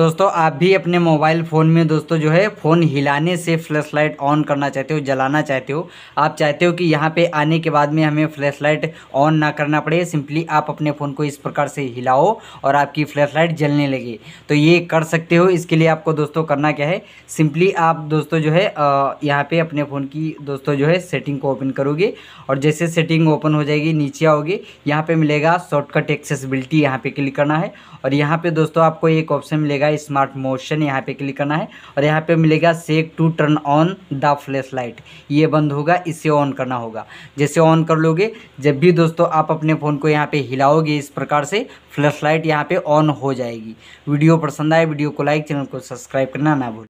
दोस्तों आप भी अपने मोबाइल फ़ोन में दोस्तों जो है फ़ोन हिलाने से फ्लैश लाइट ऑन करना चाहते हो जलाना चाहते हो आप चाहते हो कि यहाँ पे आने के बाद में हमें फ्लैश लाइट ऑन ना करना पड़े सिंपली आप अपने फ़ोन को इस प्रकार से हिलाओ और आपकी फ्लैश लाइट जलने लगे तो ये कर सकते हो इसके लिए आपको दोस्तों करना क्या है सिंपली आप दोस्तों जो है यहाँ पर अपने फ़ोन की दोस्तों जो है सेटिंग को ओपन करोगे और जैसे सेटिंग ओपन हो जाएगी नीचे आओगे यहाँ पर मिलेगा शॉर्टकट एक्सेसिबिलिटी यहाँ पर क्लिक करना है और यहाँ पर दोस्तों आपको एक ऑप्शन मिलेगा मिलेगा स्मार्ट मोशन यहाँ पे क्लिक करना है और यहाँ पे मिलेगा सेक to turn on the flash light ये बंद होगा इसे ऑन करना होगा जैसे ऑन कर लोगे जब भी दोस्तों आप अपने फ़ोन को यहाँ पे हिलाओगे इस प्रकार से फ्लैश लाइट यहाँ पर ऑन हो जाएगी वीडियो पसंद आए वीडियो को लाइक चैनल को सब्सक्राइब करना ना भूल